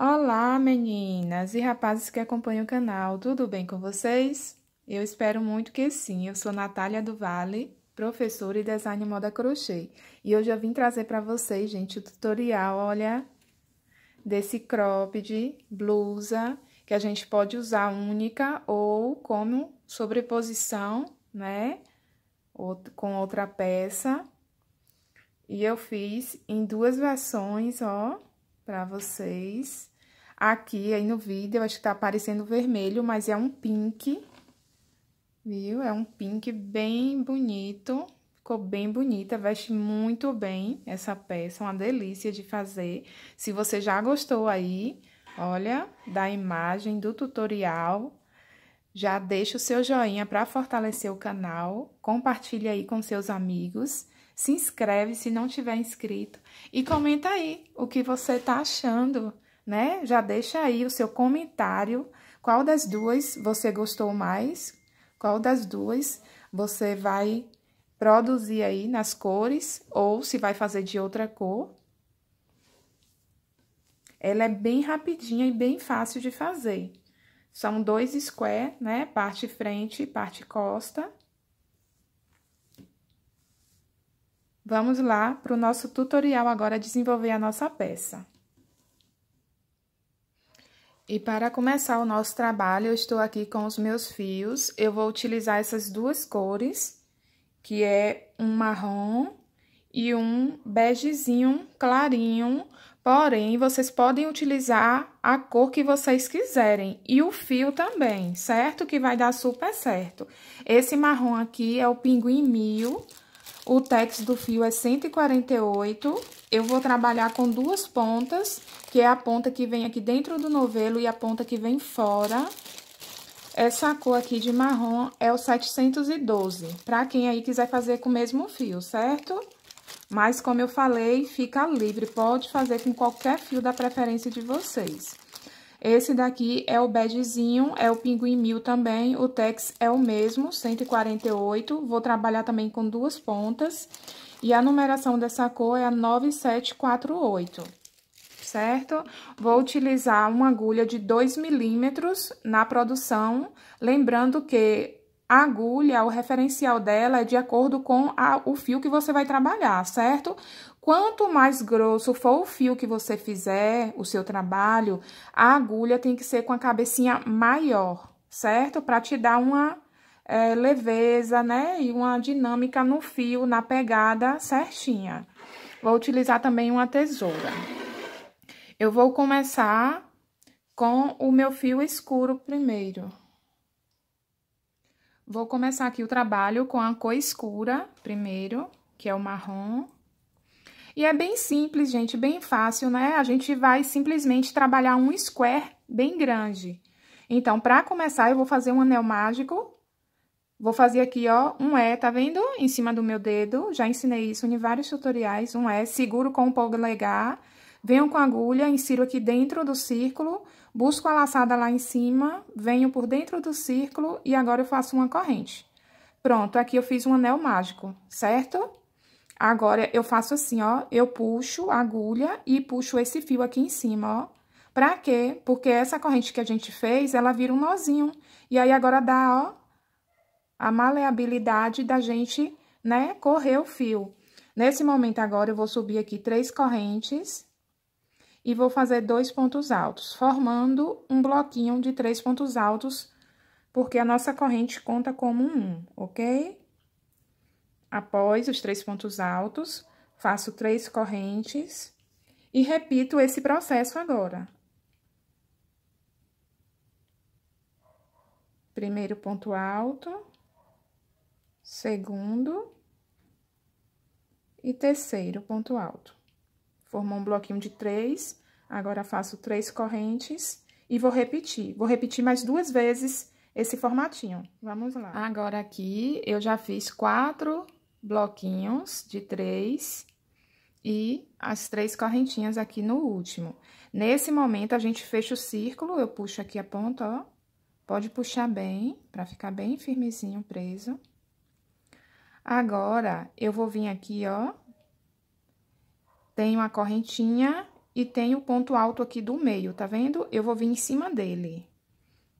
Olá, meninas e rapazes que acompanham o canal, tudo bem com vocês? Eu espero muito que sim. Eu sou Natália do Vale, professora e design moda crochê. E hoje eu vim trazer para vocês, gente, o tutorial, olha, desse cropped, blusa, que a gente pode usar única ou como sobreposição, né? Ou com outra peça. E eu fiz em duas versões, ó para vocês. Aqui, aí no vídeo, acho que tá aparecendo vermelho, mas é um pink, viu? É um pink bem bonito, ficou bem bonita, veste muito bem essa peça, uma delícia de fazer. Se você já gostou aí, olha, da imagem, do tutorial, já deixa o seu joinha para fortalecer o canal, compartilha aí com seus amigos se inscreve se não tiver inscrito e comenta aí o que você tá achando, né? Já deixa aí o seu comentário, qual das duas você gostou mais, qual das duas você vai produzir aí nas cores ou se vai fazer de outra cor. Ela é bem rapidinha e bem fácil de fazer. São dois square, né? Parte frente e parte costa. Vamos lá para o nosso tutorial agora desenvolver a nossa peça. E para começar o nosso trabalho, eu estou aqui com os meus fios. Eu vou utilizar essas duas cores, que é um marrom e um begezinho clarinho. Porém, vocês podem utilizar a cor que vocês quiserem e o fio também, certo? Que vai dar super certo. Esse marrom aqui é o pinguim mil, o tex do fio é 148. Eu vou trabalhar com duas pontas, que é a ponta que vem aqui dentro do novelo e a ponta que vem fora. Essa cor aqui de marrom é o 712, para quem aí quiser fazer com o mesmo fio, certo? Mas, como eu falei, fica livre, pode fazer com qualquer fio da preferência de vocês. Esse daqui é o begezinho, é o pinguim mil também, o tex é o mesmo, 148. Vou trabalhar também com duas pontas. E a numeração dessa cor é a 9748, certo? Vou utilizar uma agulha de 2 milímetros na produção, lembrando que a agulha, o referencial dela é de acordo com a, o fio que você vai trabalhar, certo? Quanto mais grosso for o fio que você fizer, o seu trabalho, a agulha tem que ser com a cabecinha maior, certo? Para te dar uma é, leveza, né? E uma dinâmica no fio, na pegada certinha. Vou utilizar também uma tesoura. Eu vou começar com o meu fio escuro primeiro. Vou começar aqui o trabalho com a cor escura primeiro, que é o marrom. E é bem simples, gente, bem fácil, né? A gente vai simplesmente trabalhar um square bem grande. Então, para começar, eu vou fazer um anel mágico. Vou fazer aqui, ó, um E, tá vendo? Em cima do meu dedo. Já ensinei isso em vários tutoriais. Um E, seguro com o polegar. Venho com a agulha, insiro aqui dentro do círculo busco a laçada lá em cima, venho por dentro do círculo e agora eu faço uma corrente. Pronto, aqui eu fiz um anel mágico, certo? Agora, eu faço assim, ó, eu puxo a agulha e puxo esse fio aqui em cima, ó. Pra quê? Porque essa corrente que a gente fez, ela vira um nozinho. E aí, agora dá, ó, a maleabilidade da gente, né, correr o fio. Nesse momento agora, eu vou subir aqui três correntes, e vou fazer dois pontos altos, formando um bloquinho de três pontos altos, porque a nossa corrente conta como um, ok? Após os três pontos altos, faço três correntes e repito esse processo agora. Primeiro ponto alto, segundo e terceiro ponto alto. Formou um bloquinho de três, agora faço três correntes e vou repetir. Vou repetir mais duas vezes esse formatinho. Vamos lá. Agora, aqui, eu já fiz quatro bloquinhos de três e as três correntinhas aqui no último. Nesse momento, a gente fecha o círculo, eu puxo aqui a ponta, ó. Pode puxar bem, pra ficar bem firmezinho preso. Agora, eu vou vir aqui, ó, tenho a correntinha e tenho o ponto alto aqui do meio, tá vendo? Eu vou vir em cima dele.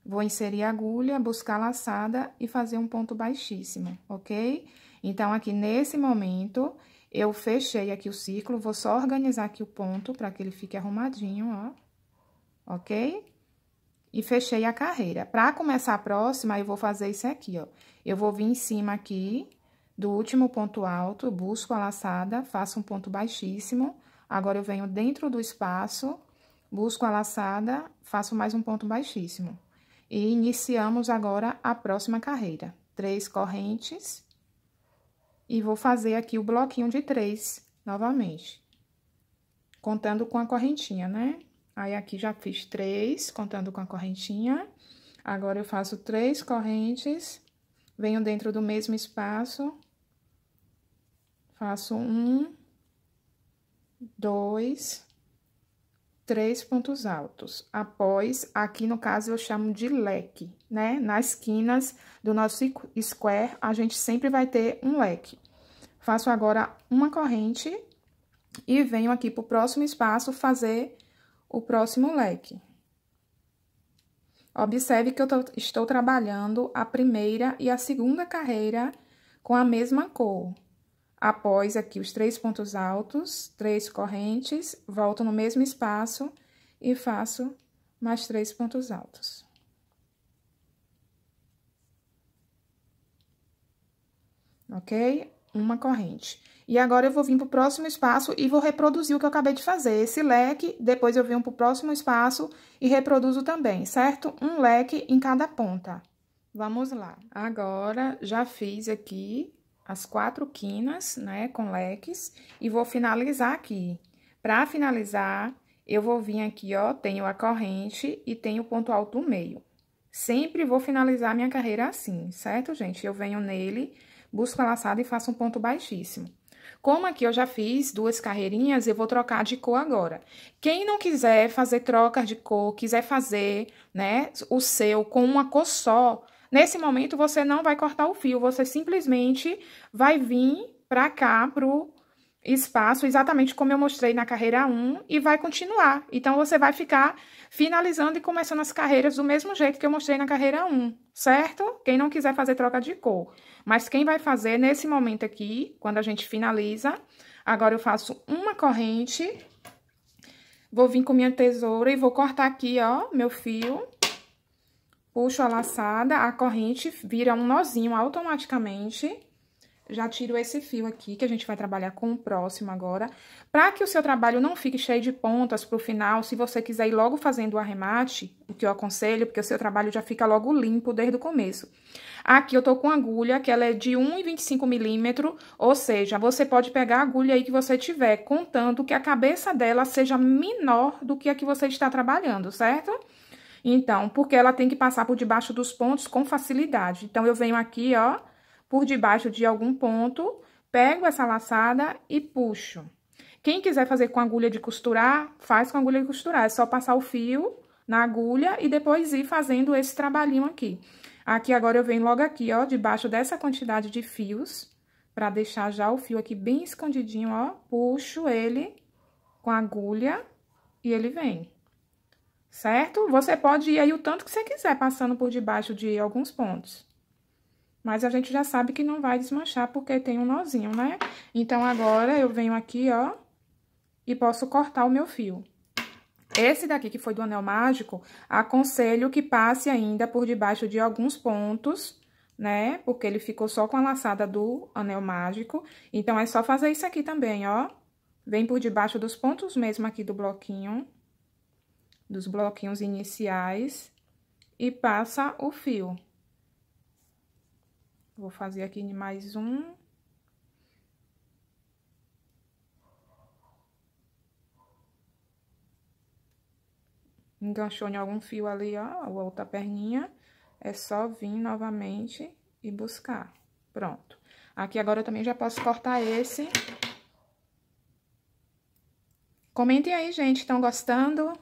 Vou inserir a agulha, buscar laçada e fazer um ponto baixíssimo, ok? Então, aqui nesse momento, eu fechei aqui o círculo, vou só organizar aqui o ponto para que ele fique arrumadinho, ó. Ok? E fechei a carreira. Para começar a próxima, eu vou fazer isso aqui, ó. Eu vou vir em cima aqui, do último ponto alto, busco a laçada, faço um ponto baixíssimo. Agora, eu venho dentro do espaço, busco a laçada, faço mais um ponto baixíssimo. E iniciamos agora a próxima carreira. Três correntes. E vou fazer aqui o bloquinho de três novamente. Contando com a correntinha, né? Aí, aqui já fiz três, contando com a correntinha. Agora, eu faço três correntes, venho dentro do mesmo espaço, Faço um, dois, três pontos altos. Após, aqui no caso, eu chamo de leque, né? Nas esquinas do nosso square, a gente sempre vai ter um leque. Faço agora uma corrente e venho aqui pro próximo espaço fazer o próximo leque. Observe que eu tô, estou trabalhando a primeira e a segunda carreira com a mesma cor. Após aqui os três pontos altos, três correntes, volto no mesmo espaço e faço mais três pontos altos. Ok? Uma corrente. E agora, eu vou vir para o próximo espaço e vou reproduzir o que eu acabei de fazer. Esse leque, depois eu venho para o próximo espaço e reproduzo também, certo? Um leque em cada ponta. Vamos lá. Agora, já fiz aqui as quatro quinas, né, com leques, e vou finalizar aqui. Para finalizar, eu vou vir aqui, ó, tenho a corrente e tenho o ponto alto no meio. Sempre vou finalizar minha carreira assim, certo, gente? Eu venho nele, busco a laçada e faço um ponto baixíssimo. Como aqui eu já fiz duas carreirinhas, eu vou trocar de cor agora. Quem não quiser fazer troca de cor, quiser fazer, né, o seu com uma cor só, Nesse momento, você não vai cortar o fio, você simplesmente vai vir pra cá, pro espaço, exatamente como eu mostrei na carreira 1, e vai continuar. Então, você vai ficar finalizando e começando as carreiras do mesmo jeito que eu mostrei na carreira 1, certo? Quem não quiser fazer troca de cor. Mas quem vai fazer nesse momento aqui, quando a gente finaliza, agora eu faço uma corrente, vou vir com minha tesoura e vou cortar aqui, ó, meu fio. Puxo a laçada, a corrente vira um nozinho automaticamente. Já tiro esse fio aqui, que a gente vai trabalhar com o próximo agora. Para que o seu trabalho não fique cheio de pontas pro final, se você quiser ir logo fazendo o arremate, o que eu aconselho, porque o seu trabalho já fica logo limpo desde o começo. Aqui eu tô com agulha, que ela é de 1,25 milímetro, ou seja, você pode pegar a agulha aí que você tiver, contando que a cabeça dela seja menor do que a que você está trabalhando, certo? Certo? Então, porque ela tem que passar por debaixo dos pontos com facilidade. Então, eu venho aqui, ó, por debaixo de algum ponto, pego essa laçada e puxo. Quem quiser fazer com agulha de costurar, faz com agulha de costurar. É só passar o fio na agulha e depois ir fazendo esse trabalhinho aqui. Aqui agora eu venho logo aqui, ó, debaixo dessa quantidade de fios, pra deixar já o fio aqui bem escondidinho, ó. Puxo ele com a agulha e ele vem certo? Você pode ir aí o tanto que você quiser, passando por debaixo de alguns pontos. Mas a gente já sabe que não vai desmanchar porque tem um nozinho, né? Então, agora eu venho aqui, ó, e posso cortar o meu fio. Esse daqui que foi do anel mágico, aconselho que passe ainda por debaixo de alguns pontos, né? Porque ele ficou só com a laçada do anel mágico. Então, é só fazer isso aqui também, ó. Vem por debaixo dos pontos mesmo aqui do bloquinho dos bloquinhos iniciais e passa o fio. Vou fazer aqui mais um. Enganchou em algum fio ali, ó, a outra perninha, é só vir novamente e buscar. Pronto. Aqui agora eu também já posso cortar esse. Comentem aí, gente, estão gostando?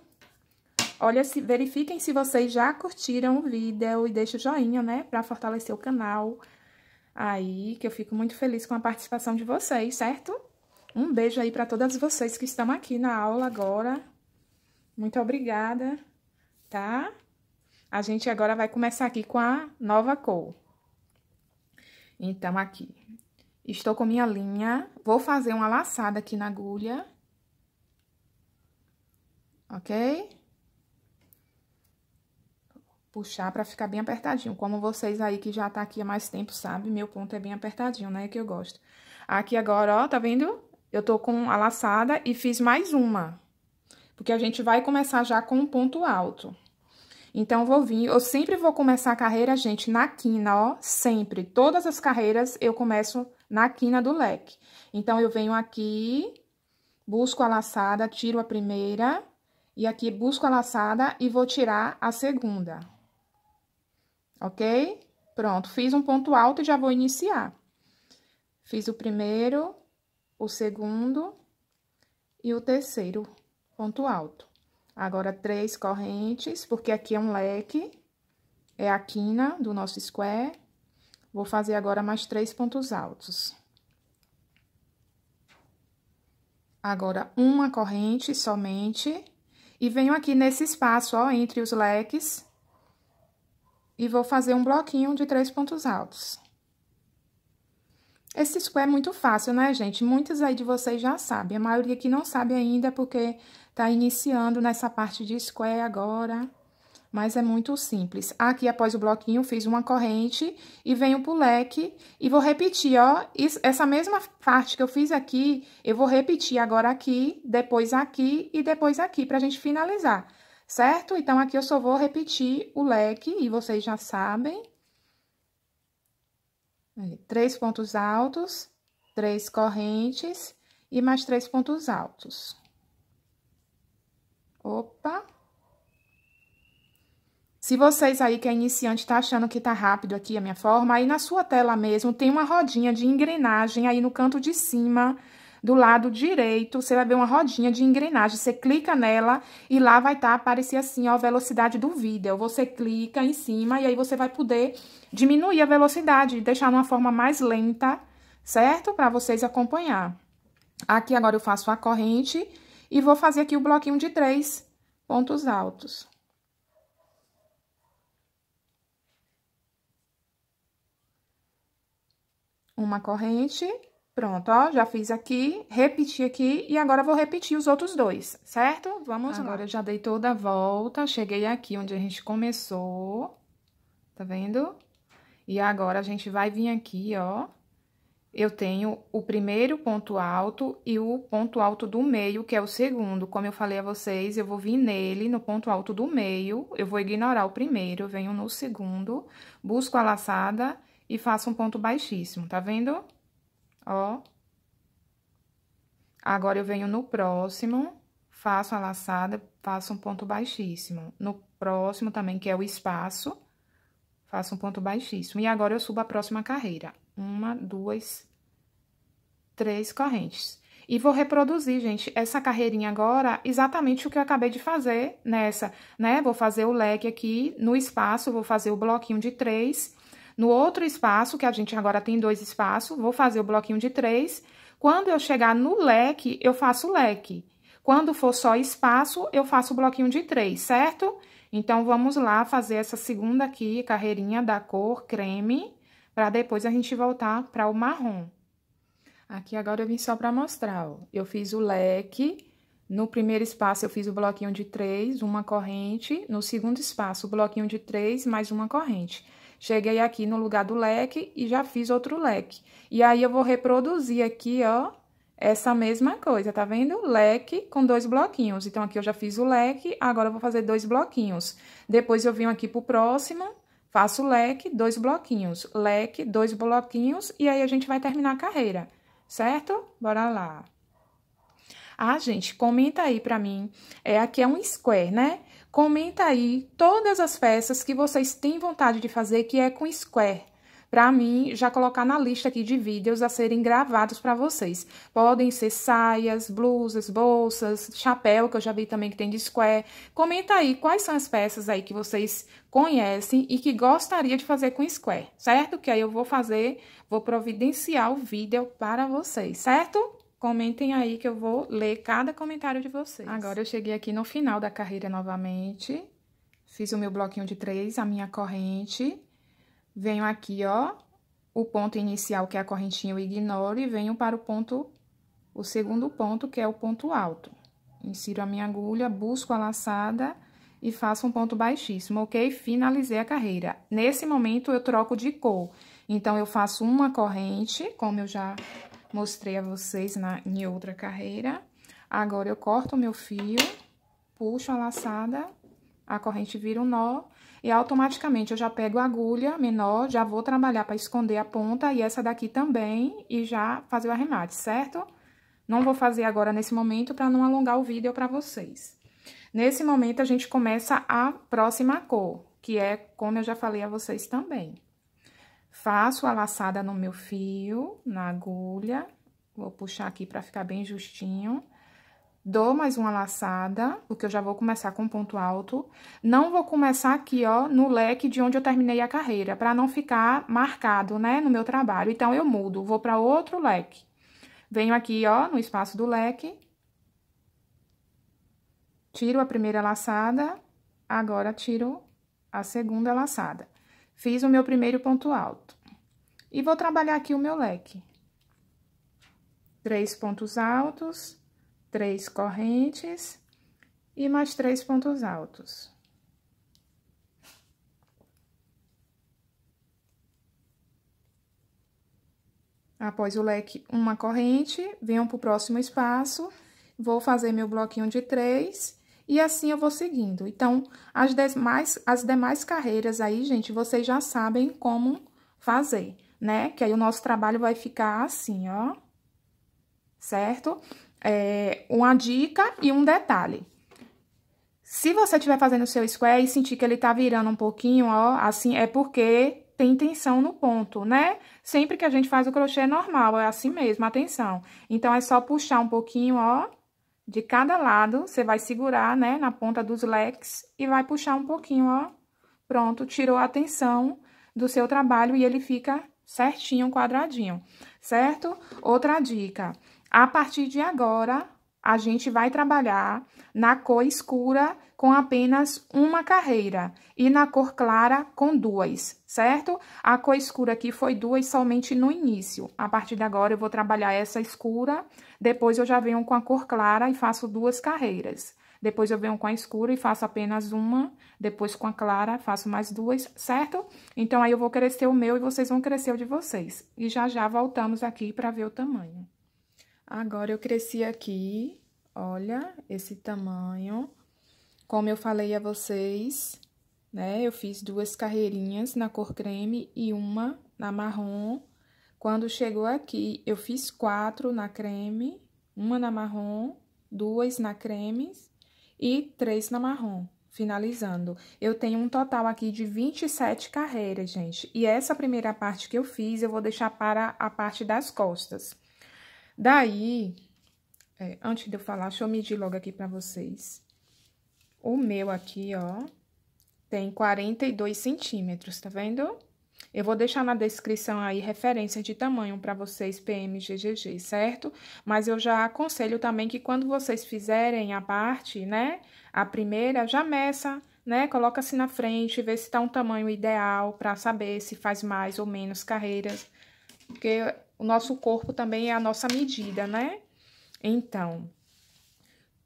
Olha, se, verifiquem se vocês já curtiram o vídeo e deixem o joinha, né, pra fortalecer o canal. Aí, que eu fico muito feliz com a participação de vocês, certo? Um beijo aí para todas vocês que estão aqui na aula agora. Muito obrigada, tá? A gente agora vai começar aqui com a nova cor. Então, aqui, estou com minha linha, vou fazer uma laçada aqui na agulha, ok? puxar para ficar bem apertadinho. Como vocês aí que já tá aqui há mais tempo, sabe, meu ponto é bem apertadinho, né, que eu gosto. Aqui agora, ó, tá vendo? Eu tô com a laçada e fiz mais uma, porque a gente vai começar já com um ponto alto. Então, vou vir, eu sempre vou começar a carreira, gente, na quina, ó, sempre. Todas as carreiras eu começo na quina do leque. Então, eu venho aqui, busco a laçada, tiro a primeira, e aqui busco a laçada e vou tirar a segunda, ok? Pronto, fiz um ponto alto e já vou iniciar. Fiz o primeiro, o segundo e o terceiro ponto alto. Agora, três correntes, porque aqui é um leque, é a quina do nosso square. Vou fazer agora mais três pontos altos. Agora, uma corrente somente. E venho aqui nesse espaço, ó, entre os leques, e vou fazer um bloquinho de três pontos altos. Esse square é muito fácil, né, gente? Muitos aí de vocês já sabem, a maioria que não sabe ainda é porque tá iniciando nessa parte de square agora, mas é muito simples. Aqui, após o bloquinho, fiz uma corrente e venho pro leque e vou repetir, ó, essa mesma parte que eu fiz aqui, eu vou repetir agora aqui, depois aqui e depois aqui, pra gente finalizar certo? Então, aqui eu só vou repetir o leque e vocês já sabem. Três pontos altos, três correntes e mais três pontos altos. Opa! Se vocês aí que é iniciante tá achando que tá rápido aqui a minha forma, aí na sua tela mesmo tem uma rodinha de engrenagem aí no canto de cima do lado direito, você vai ver uma rodinha de engrenagem. Você clica nela e lá vai estar, tá, aparecer assim, ó, a velocidade do vídeo. Você clica em cima e aí você vai poder diminuir a velocidade, deixar numa forma mais lenta, certo? Para vocês acompanhar. Aqui agora eu faço a corrente e vou fazer aqui o bloquinho de três pontos altos. Uma corrente Pronto, ó, já fiz aqui, repeti aqui e agora vou repetir os outros dois, certo? Vamos agora lá. Tá agora já dei toda a volta, cheguei aqui onde a gente começou, tá vendo? E agora a gente vai vir aqui, ó. Eu tenho o primeiro ponto alto e o ponto alto do meio, que é o segundo. Como eu falei a vocês, eu vou vir nele, no ponto alto do meio, eu vou ignorar o primeiro, venho no segundo, busco a laçada e faço um ponto baixíssimo, tá vendo? Tá vendo? ó. Agora, eu venho no próximo, faço a laçada, faço um ponto baixíssimo. No próximo também, que é o espaço, faço um ponto baixíssimo. E agora, eu subo a próxima carreira. Uma, duas, três correntes. E vou reproduzir, gente, essa carreirinha agora, exatamente o que eu acabei de fazer nessa, né? Vou fazer o leque aqui no espaço, vou fazer o bloquinho de três no outro espaço, que a gente agora tem dois espaços, vou fazer o bloquinho de três. Quando eu chegar no leque, eu faço leque. Quando for só espaço, eu faço o bloquinho de três, certo? Então, vamos lá fazer essa segunda aqui, carreirinha da cor creme, para depois a gente voltar para o marrom. Aqui agora eu vim só para mostrar, ó. Eu fiz o leque, no primeiro espaço eu fiz o bloquinho de três, uma corrente, no segundo espaço o bloquinho de três, mais uma corrente. Cheguei aqui no lugar do leque e já fiz outro leque. E aí, eu vou reproduzir aqui, ó, essa mesma coisa, tá vendo? Leque com dois bloquinhos. Então, aqui eu já fiz o leque, agora eu vou fazer dois bloquinhos. Depois, eu venho aqui pro próximo, faço leque, dois bloquinhos. Leque, dois bloquinhos, e aí a gente vai terminar a carreira, certo? Bora lá. Ah, gente, comenta aí pra mim. É, aqui é um square, né? Comenta aí todas as peças que vocês têm vontade de fazer que é com square. Para mim, já colocar na lista aqui de vídeos a serem gravados para vocês. Podem ser saias, blusas, bolsas, chapéu, que eu já vi também que tem de square. Comenta aí quais são as peças aí que vocês conhecem e que gostaria de fazer com square, certo? Que aí eu vou fazer, vou providenciar o vídeo para vocês, certo? Comentem aí que eu vou ler cada comentário de vocês. Agora eu cheguei aqui no final da carreira novamente. Fiz o meu bloquinho de três, a minha corrente. Venho aqui, ó, o ponto inicial, que é a correntinha, eu ignoro. E venho para o ponto, o segundo ponto, que é o ponto alto. Insiro a minha agulha, busco a laçada e faço um ponto baixíssimo, ok? Finalizei a carreira. Nesse momento, eu troco de cor. Então, eu faço uma corrente, como eu já mostrei a vocês na, em outra carreira. Agora, eu corto o meu fio, puxo a laçada, a corrente vira um nó, e automaticamente eu já pego a agulha menor, já vou trabalhar para esconder a ponta, e essa daqui também, e já fazer o arremate, certo? Não vou fazer agora nesse momento para não alongar o vídeo para vocês. Nesse momento, a gente começa a próxima cor, que é como eu já falei a vocês também. Faço a laçada no meu fio, na agulha, vou puxar aqui pra ficar bem justinho. Dou mais uma laçada, porque eu já vou começar com ponto alto. Não vou começar aqui, ó, no leque de onde eu terminei a carreira, pra não ficar marcado, né, no meu trabalho. Então, eu mudo, vou pra outro leque. Venho aqui, ó, no espaço do leque. Tiro a primeira laçada, agora tiro a segunda laçada. Fiz o meu primeiro ponto alto. E vou trabalhar aqui o meu leque. Três pontos altos, três correntes e mais três pontos altos. Após o leque, uma corrente, venham para o próximo espaço, vou fazer meu bloquinho de três e assim eu vou seguindo. Então, as demais, as demais carreiras aí, gente, vocês já sabem como fazer, né? Que aí o nosso trabalho vai ficar assim, ó. Certo? É, uma dica e um detalhe. Se você estiver fazendo o seu square e sentir que ele tá virando um pouquinho, ó, assim, é porque tem tensão no ponto, né? Sempre que a gente faz o crochê é normal, é assim mesmo, atenção. Então, é só puxar um pouquinho, ó, de cada lado, você vai segurar, né, na ponta dos leques e vai puxar um pouquinho, ó. Pronto, tirou a tensão do seu trabalho e ele fica certinho, quadradinho, certo? Outra dica, a partir de agora, a gente vai trabalhar na cor escura com apenas uma carreira e na cor clara com duas, certo? A cor escura aqui foi duas somente no início. A partir de agora, eu vou trabalhar essa escura, depois eu já venho com a cor clara e faço duas carreiras. Depois eu venho com a escura e faço apenas uma, depois com a clara faço mais duas, certo? Então, aí eu vou crescer o meu e vocês vão crescer o de vocês. E já já voltamos aqui para ver o tamanho. Agora, eu cresci aqui Olha esse tamanho. Como eu falei a vocês, né? Eu fiz duas carreirinhas na cor creme e uma na marrom. Quando chegou aqui, eu fiz quatro na creme, uma na marrom, duas na creme e três na marrom, finalizando. Eu tenho um total aqui de 27 carreiras, gente. E essa primeira parte que eu fiz, eu vou deixar para a parte das costas. Daí, é, antes de eu falar, deixa eu medir logo aqui pra vocês. O meu aqui, ó, tem 42 centímetros, tá vendo? Eu vou deixar na descrição aí referência de tamanho para vocês, PMGGG, certo? Mas eu já aconselho também que quando vocês fizerem a parte, né, a primeira, já meça, né, coloca assim na frente, vê se tá um tamanho ideal para saber se faz mais ou menos carreiras, porque o nosso corpo também é a nossa medida, né? Então,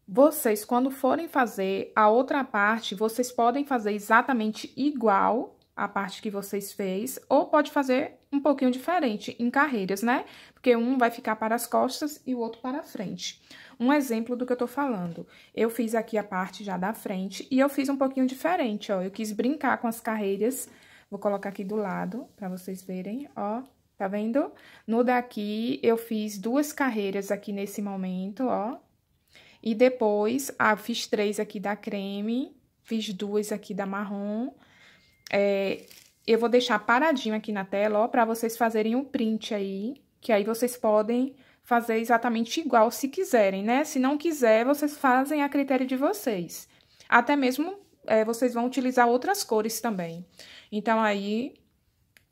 vocês, quando forem fazer a outra parte, vocês podem fazer exatamente igual a parte que vocês fez, ou pode fazer um pouquinho diferente em carreiras, né? Porque um vai ficar para as costas e o outro para a frente. Um exemplo do que eu tô falando. Eu fiz aqui a parte já da frente e eu fiz um pouquinho diferente, ó. Eu quis brincar com as carreiras. Vou colocar aqui do lado para vocês verem, ó. Tá vendo? No daqui, eu fiz duas carreiras aqui nesse momento, ó. E depois, ah, fiz três aqui da creme, fiz duas aqui da marrom. É, eu vou deixar paradinho aqui na tela, ó, pra vocês fazerem um print aí, que aí vocês podem fazer exatamente igual se quiserem, né? Se não quiser, vocês fazem a critério de vocês. Até mesmo, é, vocês vão utilizar outras cores também. Então, aí,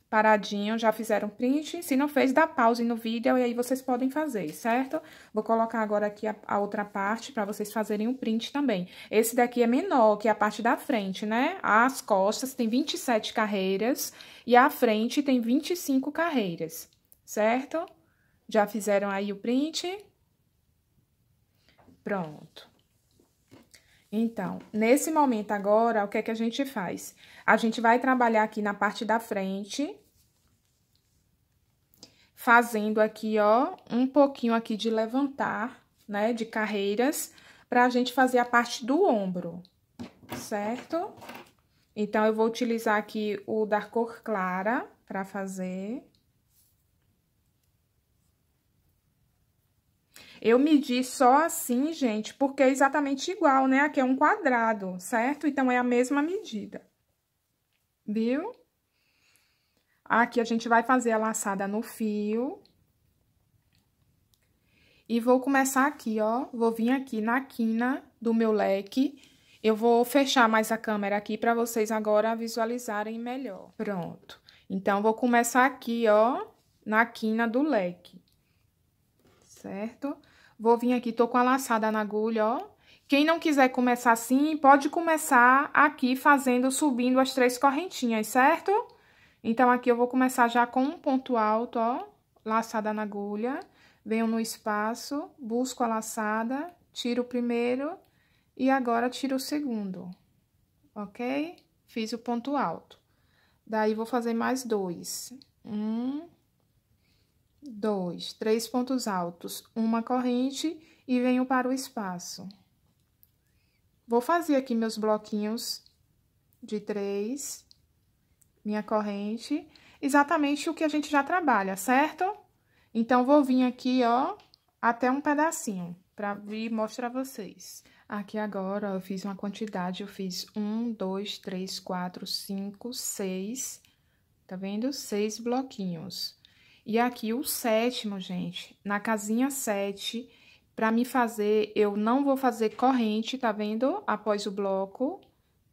paradinho, já fizeram print. Se não fez, dá pause no vídeo e aí vocês podem fazer, certo? Vou colocar agora aqui a, a outra parte para vocês fazerem o um print também. Esse daqui é menor, que é a parte da frente, né? As costas tem 27 carreiras e a frente tem 25 carreiras, certo? Já fizeram aí o print? Pronto. Então, nesse momento agora, o que é que a gente faz? A gente vai trabalhar aqui na parte da frente, fazendo aqui, ó, um pouquinho aqui de levantar, né, de carreiras, para a gente fazer a parte do ombro, certo? Então, eu vou utilizar aqui o da cor clara para fazer... Eu medi só assim, gente, porque é exatamente igual, né? Aqui é um quadrado, certo? Então, é a mesma medida. Viu? Aqui a gente vai fazer a laçada no fio. E vou começar aqui, ó. Vou vir aqui na quina do meu leque. Eu vou fechar mais a câmera aqui para vocês agora visualizarem melhor. Pronto. Então, vou começar aqui, ó, na quina do leque, certo? Vou vir aqui, tô com a laçada na agulha, ó. Quem não quiser começar assim, pode começar aqui fazendo, subindo as três correntinhas, certo? Então, aqui eu vou começar já com um ponto alto, ó, laçada na agulha. Venho no espaço, busco a laçada, tiro o primeiro e agora tiro o segundo, ok? Fiz o ponto alto. Daí, vou fazer mais dois. Um, dois, três pontos altos, uma corrente e venho para o espaço. Vou fazer aqui meus bloquinhos de três, minha corrente, exatamente o que a gente já trabalha, certo? Então, vou vir aqui, ó, até um pedacinho, pra vir mostrar vocês. Aqui agora, ó, eu fiz uma quantidade, eu fiz um, dois, três, quatro, cinco, seis, tá vendo? Seis bloquinhos. E aqui o sétimo, gente, na casinha 7, para me fazer, eu não vou fazer corrente, tá vendo? Após o bloco,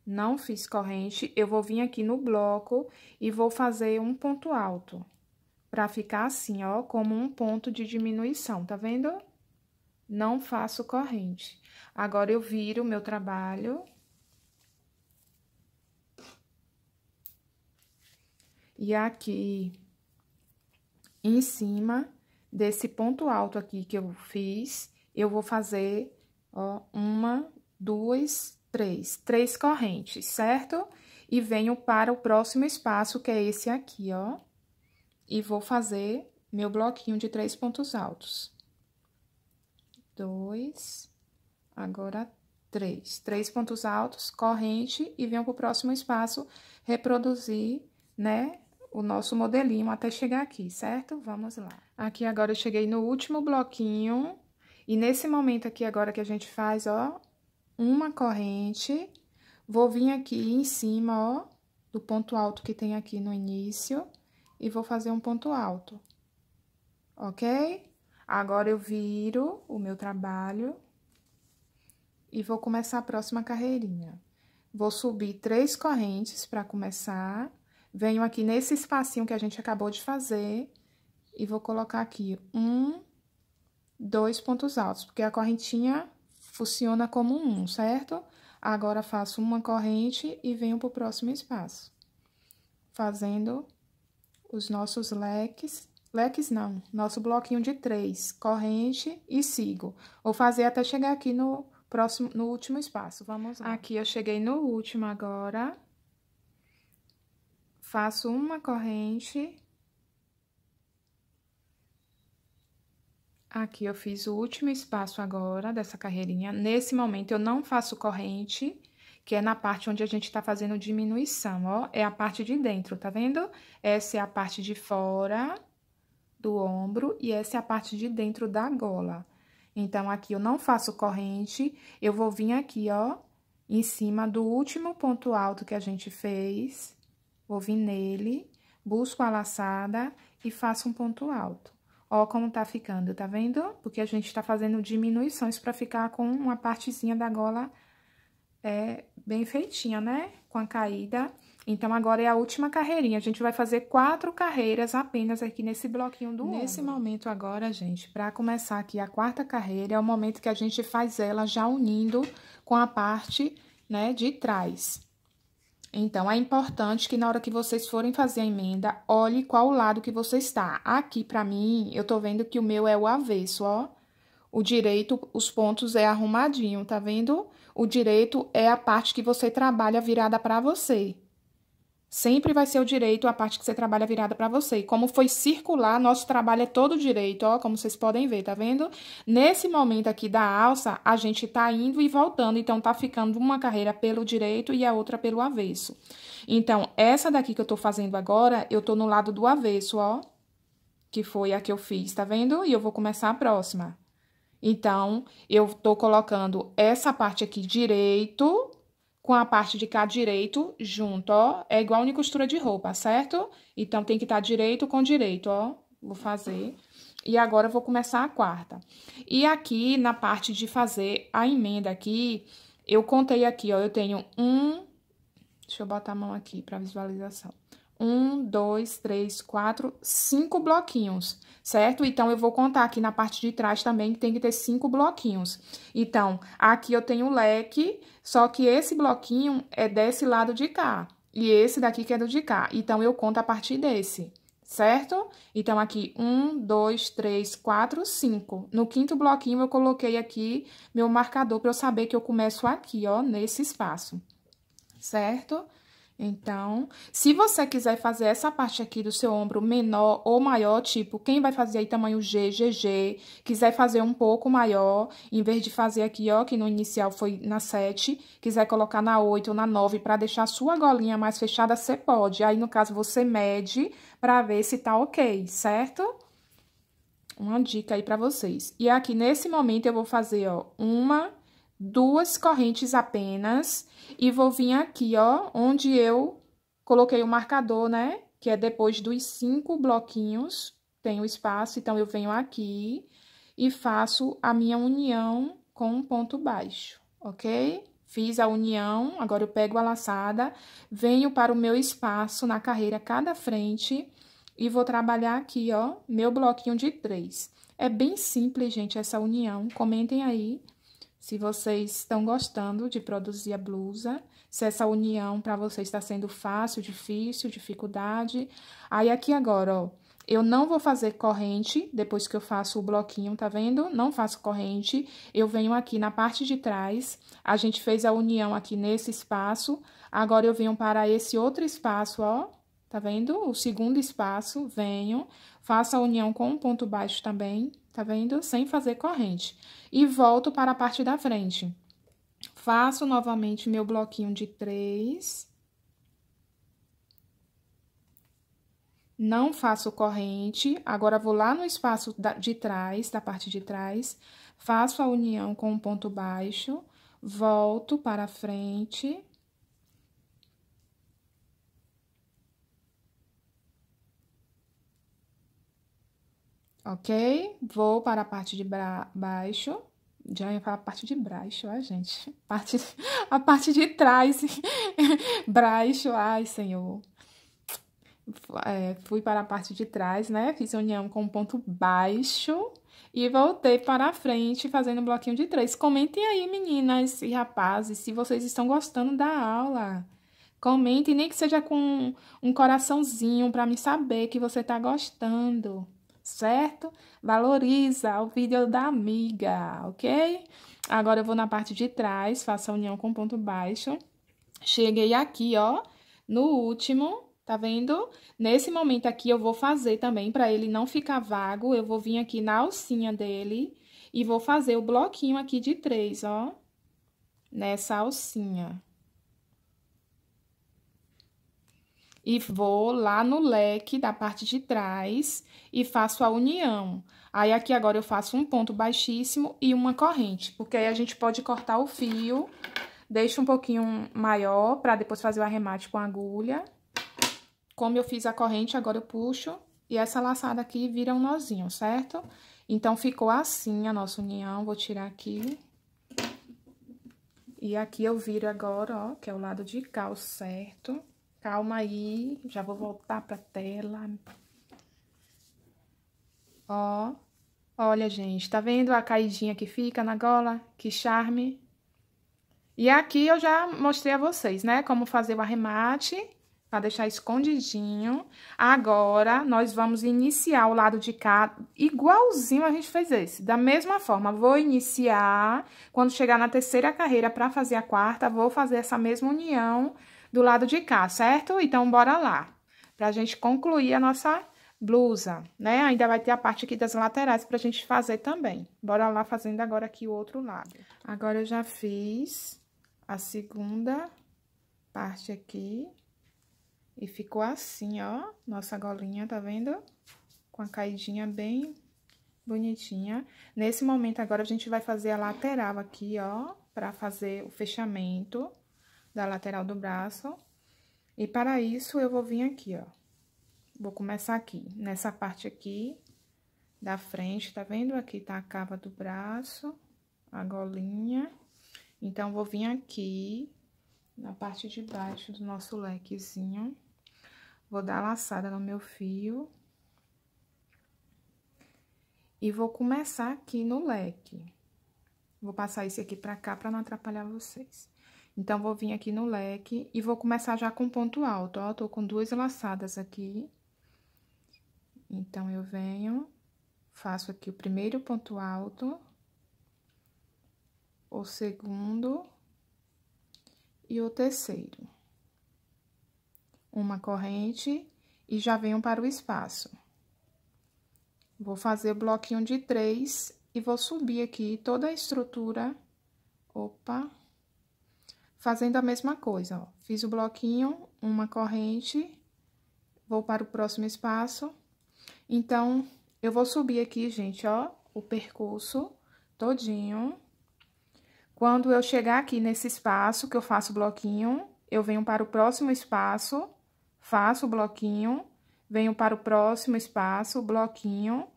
não fiz corrente, eu vou vir aqui no bloco e vou fazer um ponto alto. Pra ficar assim, ó, como um ponto de diminuição, tá vendo? Não faço corrente. Agora, eu viro o meu trabalho... E aqui, em cima desse ponto alto aqui que eu fiz, eu vou fazer, ó, uma, duas, três, três correntes, certo? E venho para o próximo espaço, que é esse aqui, ó, e vou fazer meu bloquinho de três pontos altos. Dois, agora três. Três pontos altos, corrente, e venho para o próximo espaço reproduzir, né, o nosso modelinho até chegar aqui, certo? Vamos lá. Aqui agora eu cheguei no último bloquinho, e nesse momento aqui agora que a gente faz, ó, uma corrente, vou vir aqui em cima, ó, do ponto alto que tem aqui no início, e vou fazer um ponto alto, ok? Agora eu viro o meu trabalho e vou começar a próxima carreirinha. Vou subir três correntes para começar venho aqui nesse espacinho que a gente acabou de fazer e vou colocar aqui um, dois pontos altos, porque a correntinha funciona como um, certo? Agora, faço uma corrente e venho pro próximo espaço, fazendo os nossos leques, leques não, nosso bloquinho de três, corrente e sigo. Vou fazer até chegar aqui no próximo, no último espaço, vamos lá. Aqui eu cheguei no último agora faço uma corrente. Aqui eu fiz o último espaço agora dessa carreirinha. Nesse momento, eu não faço corrente, que é na parte onde a gente tá fazendo diminuição, ó. É a parte de dentro, tá vendo? Essa é a parte de fora do ombro e essa é a parte de dentro da gola. Então, aqui eu não faço corrente, eu vou vir aqui, ó, em cima do último ponto alto que a gente fez Vou vir nele, busco a laçada e faço um ponto alto. Ó como tá ficando, tá vendo? Porque a gente tá fazendo diminuições pra ficar com uma partezinha da gola é, bem feitinha, né? Com a caída. Então, agora é a última carreirinha. A gente vai fazer quatro carreiras apenas aqui nesse bloquinho do Nesse ombro. momento agora, gente, para começar aqui a quarta carreira, é o momento que a gente faz ela já unindo com a parte, né, de trás. Então, é importante que na hora que vocês forem fazer a emenda, olhe qual lado que você está. Aqui, para mim, eu tô vendo que o meu é o avesso, ó. O direito, os pontos é arrumadinho, tá vendo? O direito é a parte que você trabalha virada para você. Sempre vai ser o direito a parte que você trabalha virada para você. E como foi circular, nosso trabalho é todo direito, ó, como vocês podem ver, tá vendo? Nesse momento aqui da alça, a gente tá indo e voltando, então tá ficando uma carreira pelo direito e a outra pelo avesso. Então, essa daqui que eu tô fazendo agora, eu tô no lado do avesso, ó, que foi a que eu fiz, tá vendo? E eu vou começar a próxima. Então, eu tô colocando essa parte aqui direito com a parte de cá direito junto, ó. É igual em costura de roupa, certo? Então, tem que estar tá direito com direito, ó. Vou fazer. E agora, eu vou começar a quarta. E aqui, na parte de fazer a emenda aqui, eu contei aqui, ó. Eu tenho um... Deixa eu botar a mão aqui para visualização. Um, dois, três, quatro, cinco bloquinhos certo? Então, eu vou contar aqui na parte de trás também que tem que ter cinco bloquinhos. Então, aqui eu tenho o leque, só que esse bloquinho é desse lado de cá. E esse daqui que é do de cá. Então, eu conto a partir desse, certo? Então, aqui, um, dois, três, quatro, cinco. No quinto bloquinho, eu coloquei aqui meu marcador para eu saber que eu começo aqui, ó, nesse espaço, certo? Então, se você quiser fazer essa parte aqui do seu ombro menor ou maior, tipo, quem vai fazer aí tamanho G, GG, quiser fazer um pouco maior, em vez de fazer aqui, ó, que no inicial foi na 7, quiser colocar na 8 ou na 9 para deixar a sua golinha mais fechada, você pode. Aí, no caso, você mede para ver se tá ok, certo? Uma dica aí para vocês. E aqui, nesse momento, eu vou fazer, ó, uma, duas correntes apenas e vou vir aqui, ó, onde eu coloquei o marcador, né? Que é depois dos cinco bloquinhos, tem o espaço, então eu venho aqui e faço a minha união com um ponto baixo, ok? Fiz a união, agora eu pego a laçada, venho para o meu espaço na carreira cada frente e vou trabalhar aqui, ó, meu bloquinho de três. É bem simples, gente, essa união. Comentem aí se vocês estão gostando de produzir a blusa, se essa união para vocês está sendo fácil, difícil, dificuldade. Aí aqui agora, ó, eu não vou fazer corrente depois que eu faço o bloquinho, tá vendo? Não faço corrente, eu venho aqui na parte de trás, a gente fez a união aqui nesse espaço, agora eu venho para esse outro espaço, ó, tá vendo? O segundo espaço, venho, faço a união com um ponto baixo também, tá vendo? Sem fazer corrente. E volto para a parte da frente. Faço novamente meu bloquinho de três. Não faço corrente, agora vou lá no espaço de trás, da parte de trás, faço a união com um ponto baixo, volto para frente ok? Vou para a parte de baixo. Já ia falar parte de braço, a gente. Parte, a parte de trás. braço, ai, senhor. É, fui para a parte de trás, né? Fiz união com um ponto baixo e voltei para a frente fazendo um bloquinho de três. Comentem aí, meninas e rapazes, se vocês estão gostando da aula. Comentem, nem que seja com um coraçãozinho para me saber que você está gostando certo? Valoriza o vídeo da amiga, ok? Agora eu vou na parte de trás, faço a união com ponto baixo. Cheguei aqui, ó, no último, tá vendo? Nesse momento aqui eu vou fazer também, para ele não ficar vago, eu vou vir aqui na alcinha dele e vou fazer o bloquinho aqui de três, ó, nessa alcinha. e vou lá no leque da parte de trás e faço a união. Aí, aqui agora eu faço um ponto baixíssimo e uma corrente, porque aí a gente pode cortar o fio, deixa um pouquinho maior para depois fazer o arremate com a agulha. Como eu fiz a corrente, agora eu puxo e essa laçada aqui vira um nozinho, certo? Então, ficou assim a nossa união, vou tirar aqui. E aqui eu viro agora, ó, que é o lado de cá, o certo. Calma aí, já vou voltar pra tela. Ó, olha, gente, tá vendo a caidinha que fica na gola? Que charme! E aqui eu já mostrei a vocês, né, como fazer o arremate, pra deixar escondidinho. Agora, nós vamos iniciar o lado de cá igualzinho a gente fez esse. Da mesma forma, vou iniciar, quando chegar na terceira carreira pra fazer a quarta, vou fazer essa mesma união do lado de cá, certo? Então, bora lá, pra gente concluir a nossa blusa, né? Ainda vai ter a parte aqui das laterais pra gente fazer também. Bora lá fazendo agora aqui o outro lado. Agora, eu já fiz a segunda parte aqui. E ficou assim, ó, nossa golinha, tá vendo? Com a caidinha bem bonitinha. Nesse momento, agora, a gente vai fazer a lateral aqui, ó, pra fazer o fechamento da lateral do braço. E para isso, eu vou vir aqui, ó. Vou começar aqui, nessa parte aqui da frente, tá vendo? Aqui tá a cava do braço, a golinha. Então, vou vir aqui na parte de baixo do nosso lequezinho. Vou dar laçada no meu fio. E vou começar aqui no leque. Vou passar esse aqui pra cá pra não atrapalhar vocês. Então, vou vir aqui no leque e vou começar já com ponto alto, ó. Tô com duas laçadas aqui. Então, eu venho, faço aqui o primeiro ponto alto, o segundo e o terceiro. Uma corrente e já venho para o espaço. Vou fazer o bloquinho de três e vou subir aqui toda a estrutura. Opa! fazendo a mesma coisa, ó. Fiz o bloquinho, uma corrente, vou para o próximo espaço. Então, eu vou subir aqui, gente, ó, o percurso todinho. Quando eu chegar aqui nesse espaço que eu faço o bloquinho, eu venho para o próximo espaço, faço o bloquinho, venho para o próximo espaço, bloquinho.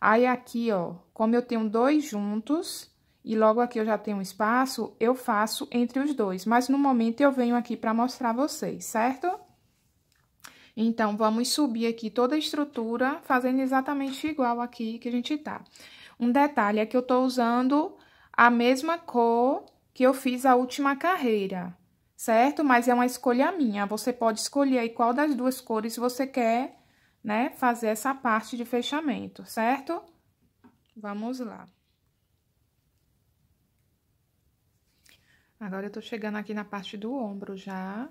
Aí, aqui, ó, como eu tenho dois juntos, e logo aqui eu já tenho um espaço, eu faço entre os dois, mas no momento eu venho aqui para mostrar vocês, certo? Então, vamos subir aqui toda a estrutura, fazendo exatamente igual aqui que a gente tá. Um detalhe é que eu tô usando a mesma cor que eu fiz a última carreira, certo? Mas é uma escolha minha, você pode escolher aí qual das duas cores você quer, né, fazer essa parte de fechamento, certo? Vamos lá. Agora, eu tô chegando aqui na parte do ombro já.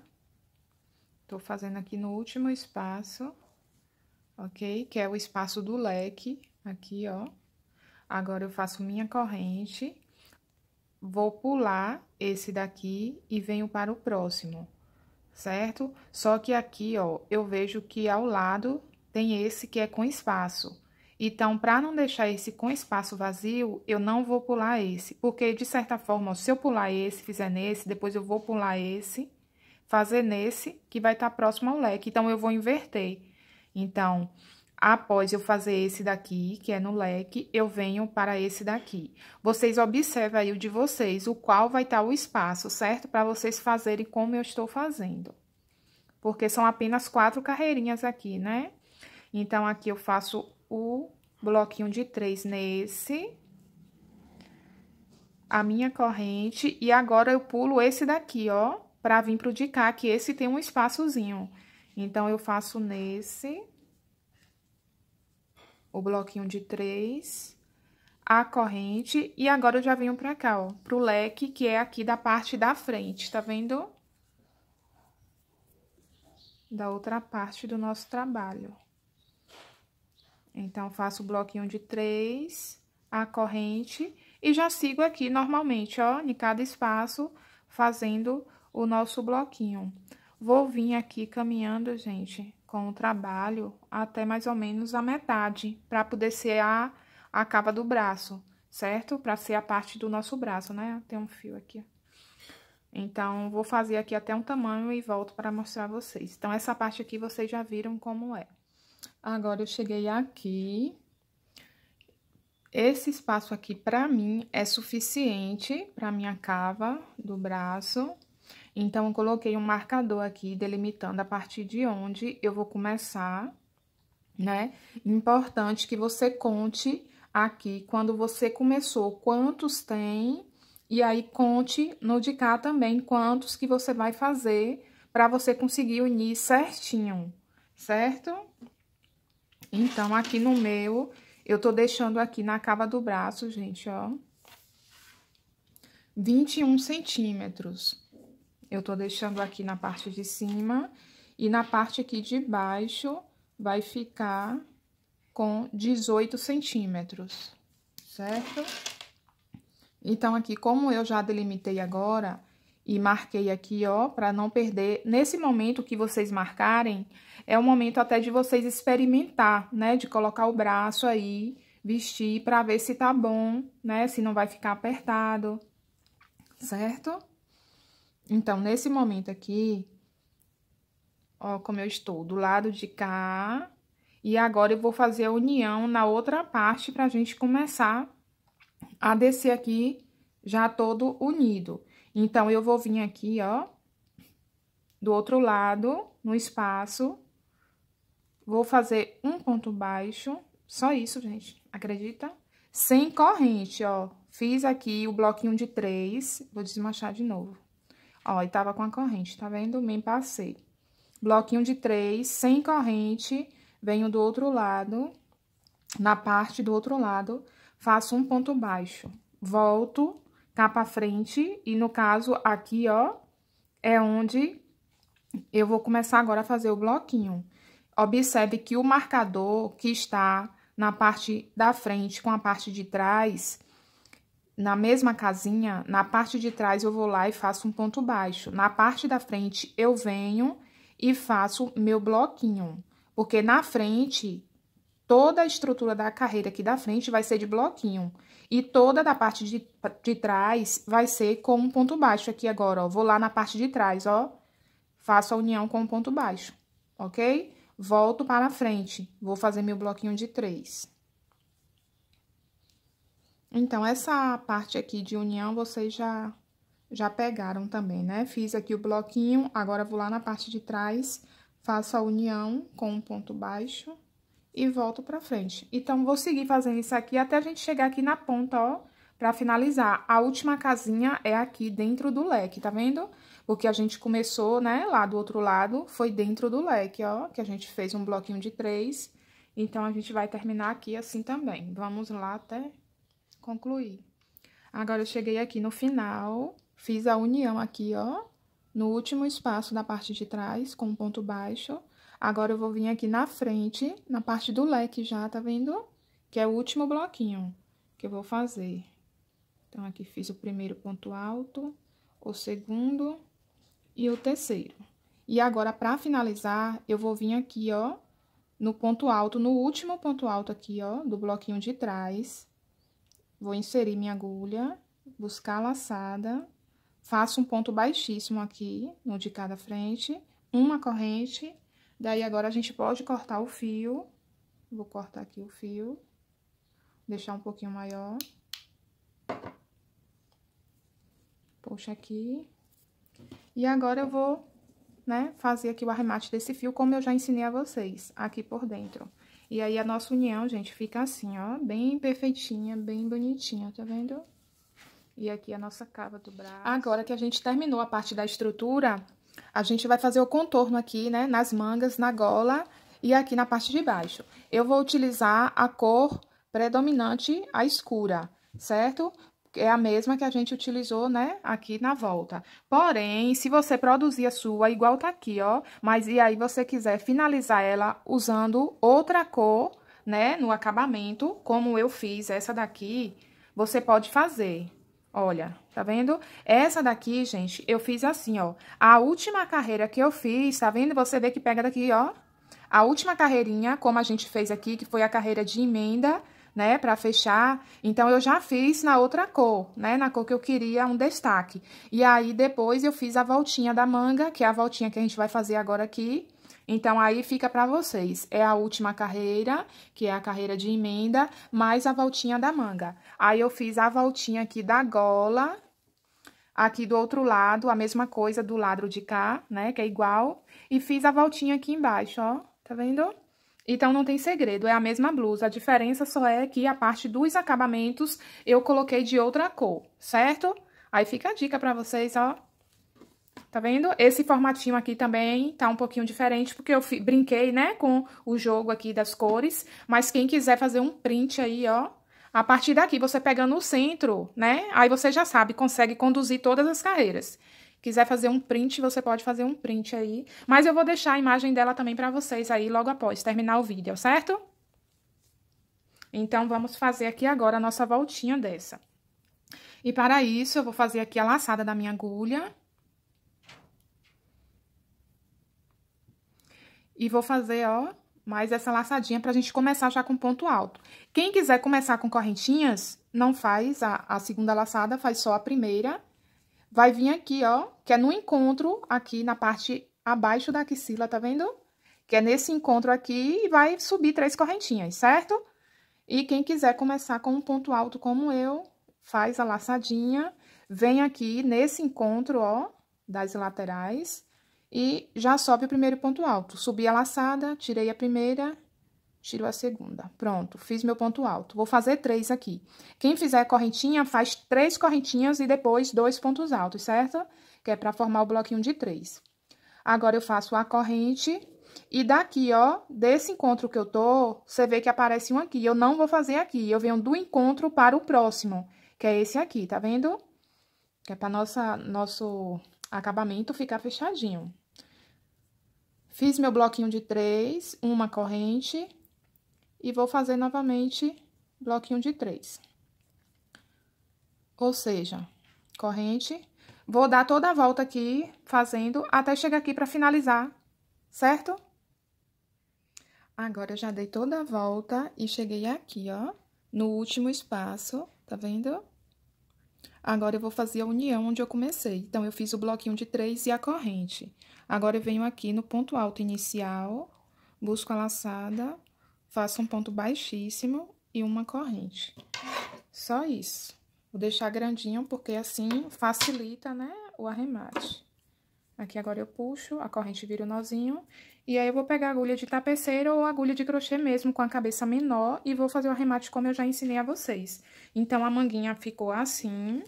Tô fazendo aqui no último espaço, ok? Que é o espaço do leque, aqui, ó. Agora, eu faço minha corrente, vou pular esse daqui e venho para o próximo, certo? Só que aqui, ó, eu vejo que ao lado tem esse que é com espaço. Então, para não deixar esse com espaço vazio, eu não vou pular esse, porque de certa forma, se eu pular esse, fizer nesse, depois eu vou pular esse, fazer nesse, que vai estar tá próximo ao leque. Então, eu vou inverter. Então, após eu fazer esse daqui, que é no leque, eu venho para esse daqui. Vocês observam aí o de vocês, o qual vai estar tá o espaço, certo? Para vocês fazerem como eu estou fazendo. Porque são apenas quatro carreirinhas aqui, né? Então, aqui eu faço o bloquinho de três nesse, a minha corrente, e agora eu pulo esse daqui, ó, pra vir pro de cá, que esse tem um espaçozinho. Então, eu faço nesse, o bloquinho de três, a corrente, e agora eu já venho pra cá, ó, pro leque, que é aqui da parte da frente, tá vendo? Da outra parte do nosso trabalho. Então, faço o bloquinho de três, a corrente, e já sigo aqui normalmente, ó, em cada espaço, fazendo o nosso bloquinho. Vou vir aqui caminhando, gente, com o trabalho até mais ou menos a metade, para poder ser a, a cava do braço, certo? Para ser a parte do nosso braço, né? Tem um fio aqui, Então, vou fazer aqui até um tamanho e volto para mostrar a vocês. Então, essa parte aqui vocês já viram como é. Agora, eu cheguei aqui. Esse espaço aqui, pra mim, é suficiente pra minha cava do braço. Então, eu coloquei um marcador aqui, delimitando a partir de onde eu vou começar, né? Importante que você conte aqui, quando você começou, quantos tem, e aí conte no de cá também quantos que você vai fazer para você conseguir unir certinho, certo? Então, aqui no meu, eu tô deixando aqui na cava do braço, gente, ó. 21 centímetros. Eu tô deixando aqui na parte de cima e na parte aqui de baixo vai ficar com 18 centímetros, certo? Então, aqui, como eu já delimitei agora, e marquei aqui, ó, para não perder. Nesse momento que vocês marcarem, é um momento até de vocês experimentar, né? De colocar o braço aí, vestir para ver se tá bom, né? Se não vai ficar apertado, certo? Então, nesse momento aqui, ó, como eu estou do lado de cá. E agora eu vou fazer a união na outra parte pra gente começar a descer aqui já todo unido. Então, eu vou vir aqui, ó, do outro lado, no espaço, vou fazer um ponto baixo, só isso, gente, acredita? Sem corrente, ó, fiz aqui o bloquinho de três, vou desmanchar de novo. Ó, e tava com a corrente, tá vendo? Me passei. Bloquinho de três, sem corrente, venho do outro lado, na parte do outro lado, faço um ponto baixo, volto cá para frente. E no caso, aqui, ó, é onde eu vou começar agora a fazer o bloquinho. Observe que o marcador que está na parte da frente com a parte de trás, na mesma casinha, na parte de trás eu vou lá e faço um ponto baixo. Na parte da frente eu venho e faço meu bloquinho, porque na frente toda a estrutura da carreira aqui da frente vai ser de bloquinho. E toda da parte de, de trás vai ser com um ponto baixo aqui agora, ó. Vou lá na parte de trás, ó. Faço a união com um ponto baixo, ok? Volto para frente. Vou fazer meu bloquinho de três. Então, essa parte aqui de união, vocês já, já pegaram também, né? Fiz aqui o bloquinho, agora vou lá na parte de trás, faço a união com um ponto baixo e volto pra frente. Então, vou seguir fazendo isso aqui até a gente chegar aqui na ponta, ó, pra finalizar. A última casinha é aqui dentro do leque, tá vendo? Porque a gente começou, né, lá do outro lado, foi dentro do leque, ó, que a gente fez um bloquinho de três. Então, a gente vai terminar aqui assim também. Vamos lá até concluir. Agora, eu cheguei aqui no final, fiz a união aqui, ó, no último espaço da parte de trás, com um ponto baixo Agora, eu vou vir aqui na frente, na parte do leque já, tá vendo? Que é o último bloquinho que eu vou fazer. Então, aqui fiz o primeiro ponto alto, o segundo e o terceiro. E agora, pra finalizar, eu vou vir aqui, ó, no ponto alto, no último ponto alto aqui, ó, do bloquinho de trás. Vou inserir minha agulha, buscar a laçada, faço um ponto baixíssimo aqui, no de cada frente, uma corrente Daí, agora, a gente pode cortar o fio. Vou cortar aqui o fio. Deixar um pouquinho maior. Puxa aqui. E agora, eu vou, né, fazer aqui o arremate desse fio, como eu já ensinei a vocês, aqui por dentro. E aí, a nossa união, gente, fica assim, ó, bem perfeitinha, bem bonitinha, tá vendo? E aqui a nossa cava do braço. Agora que a gente terminou a parte da estrutura, a gente vai fazer o contorno aqui, né, nas mangas, na gola e aqui na parte de baixo. Eu vou utilizar a cor predominante, a escura, certo? É a mesma que a gente utilizou, né, aqui na volta. Porém, se você produzir a sua, igual tá aqui, ó, mas e aí você quiser finalizar ela usando outra cor, né, no acabamento, como eu fiz essa daqui, você pode fazer, Olha, tá vendo? Essa daqui, gente, eu fiz assim, ó. A última carreira que eu fiz, tá vendo? Você vê que pega daqui, ó. A última carreirinha, como a gente fez aqui, que foi a carreira de emenda, né? Pra fechar. Então, eu já fiz na outra cor, né? Na cor que eu queria um destaque. E aí, depois, eu fiz a voltinha da manga, que é a voltinha que a gente vai fazer agora aqui. Então, aí fica para vocês. É a última carreira, que é a carreira de emenda, mais a voltinha da manga. Aí, eu fiz a voltinha aqui da gola, aqui do outro lado, a mesma coisa do lado de cá, né, que é igual. E fiz a voltinha aqui embaixo, ó, tá vendo? Então, não tem segredo, é a mesma blusa. A diferença só é que a parte dos acabamentos eu coloquei de outra cor, certo? Aí, fica a dica para vocês, ó. Tá vendo? Esse formatinho aqui também tá um pouquinho diferente, porque eu brinquei, né, com o jogo aqui das cores. Mas quem quiser fazer um print aí, ó, a partir daqui, você pegando o centro, né, aí você já sabe, consegue conduzir todas as carreiras. Quiser fazer um print, você pode fazer um print aí. Mas eu vou deixar a imagem dela também pra vocês aí logo após terminar o vídeo, certo? Então, vamos fazer aqui agora a nossa voltinha dessa. E para isso, eu vou fazer aqui a laçada da minha agulha. E vou fazer, ó, mais essa laçadinha pra gente começar já com ponto alto. Quem quiser começar com correntinhas, não faz a, a segunda laçada, faz só a primeira. Vai vir aqui, ó, que é no encontro aqui na parte abaixo da axila, tá vendo? Que é nesse encontro aqui e vai subir três correntinhas, certo? E quem quiser começar com um ponto alto como eu, faz a laçadinha, vem aqui nesse encontro, ó, das laterais, e já sobe o primeiro ponto alto. Subi a laçada, tirei a primeira, tiro a segunda. Pronto, fiz meu ponto alto. Vou fazer três aqui. Quem fizer correntinha, faz três correntinhas e depois dois pontos altos, certo? Que é para formar o bloquinho de três. Agora, eu faço a corrente e daqui, ó, desse encontro que eu tô, você vê que aparece um aqui. Eu não vou fazer aqui, eu venho do encontro para o próximo, que é esse aqui, tá vendo? Que é para nossa, nosso acabamento ficar fechadinho. Fiz meu bloquinho de três, uma corrente, e vou fazer novamente bloquinho de três. Ou seja, corrente, vou dar toda a volta aqui, fazendo, até chegar aqui para finalizar, certo? Agora, eu já dei toda a volta e cheguei aqui, ó, no último espaço, tá vendo? Agora eu vou fazer a união onde eu comecei. Então, eu fiz o bloquinho de três e a corrente. Agora, eu venho aqui no ponto alto inicial, busco a laçada, faço um ponto baixíssimo e uma corrente. Só isso. Vou deixar grandinho, porque assim facilita, né, o arremate. Aqui agora eu puxo, a corrente vira o nozinho, e aí eu vou pegar a agulha de tapeceiro ou agulha de crochê mesmo, com a cabeça menor, e vou fazer o arremate como eu já ensinei a vocês. Então, a manguinha ficou assim,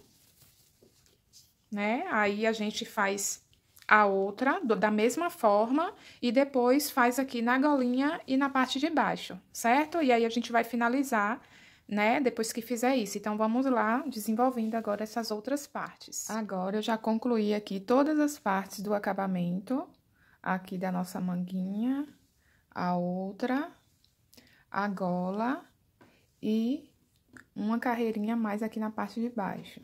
né? Aí, a gente faz a outra da mesma forma e depois faz aqui na golinha e na parte de baixo, certo? E aí, a gente vai finalizar né? Depois que fizer isso. Então, vamos lá desenvolvendo agora essas outras partes. Agora, eu já concluí aqui todas as partes do acabamento, aqui da nossa manguinha, a outra, a gola e uma carreirinha mais aqui na parte de baixo.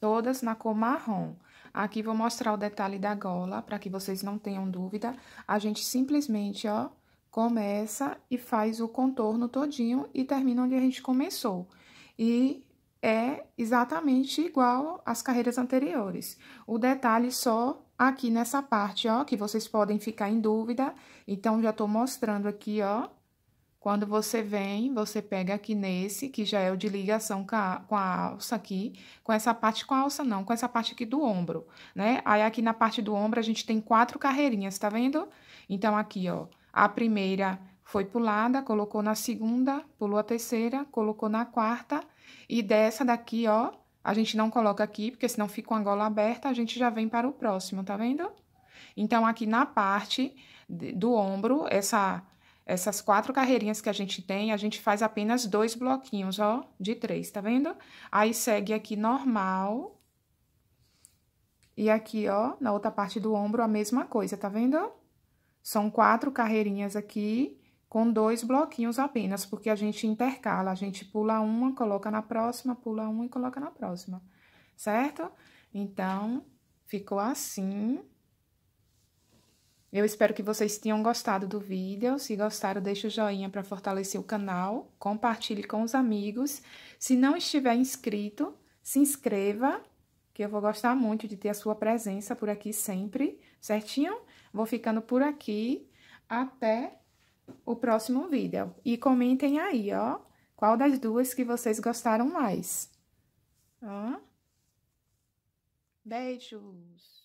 Todas na cor marrom. Aqui vou mostrar o detalhe da gola, para que vocês não tenham dúvida. A gente simplesmente, ó, começa e faz o contorno todinho e termina onde a gente começou. E é exatamente igual às carreiras anteriores. O detalhe só aqui nessa parte, ó, que vocês podem ficar em dúvida. Então, já tô mostrando aqui, ó. Quando você vem, você pega aqui nesse, que já é o de ligação com a, com a alça aqui, com essa parte com a alça não, com essa parte aqui do ombro, né? Aí, aqui na parte do ombro, a gente tem quatro carreirinhas, tá vendo? Então, aqui, ó, a primeira foi pulada, colocou na segunda, pulou a terceira, colocou na quarta. E dessa daqui, ó, a gente não coloca aqui, porque senão fica uma gola aberta, a gente já vem para o próximo, tá vendo? Então, aqui na parte do ombro, essa, essas quatro carreirinhas que a gente tem, a gente faz apenas dois bloquinhos, ó, de três, tá vendo? Aí, segue aqui normal. E aqui, ó, na outra parte do ombro, a mesma coisa, tá vendo? São quatro carreirinhas aqui com dois bloquinhos apenas, porque a gente intercala, a gente pula uma, coloca na próxima, pula uma e coloca na próxima, certo? Então, ficou assim. Eu espero que vocês tenham gostado do vídeo. Se gostaram, deixe o joinha para fortalecer o canal, compartilhe com os amigos. Se não estiver inscrito, se inscreva, que eu vou gostar muito de ter a sua presença por aqui sempre, certinho? Vou ficando por aqui até o próximo vídeo. E comentem aí, ó, qual das duas que vocês gostaram mais. Hã? Beijos!